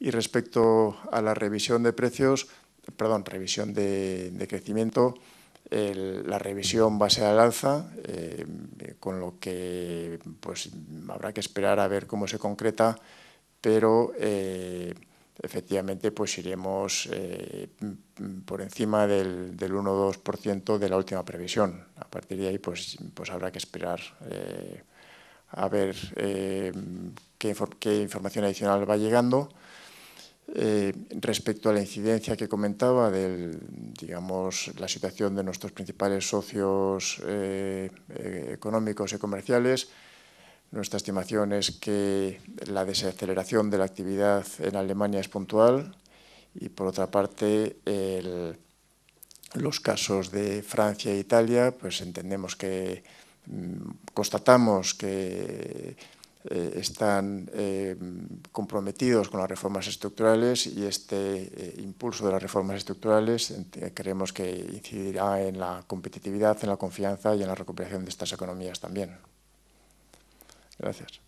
Y respecto a la revisión de precios, perdón, revisión de, crecimiento, la revisión va a ser al alza, eh, con lo que pues, habrá que esperar a ver cómo se concreta, pero eh, efectivamente pues, iremos eh, por encima del, del 1-2% de la última previsión. A partir de ahí pues, pues habrá que esperar a ver qué información adicional va llegando eh, respecto a la incidencia que comentaba de digamos, la situación de nuestros principales socios eh, eh, económicos y comerciales, nuestra estimación es que la desaceleración de la actividad en Alemania es puntual y, por otra parte, los casos de Francia e Italia, pues entendemos que mm, constatamos que eh, están eh, comprometidos con las reformas estructurales y este eh, impulso de las reformas estructurales creemos que incidirá en la competitividad, en la confianza y en la recuperación de estas economías también. Gracias.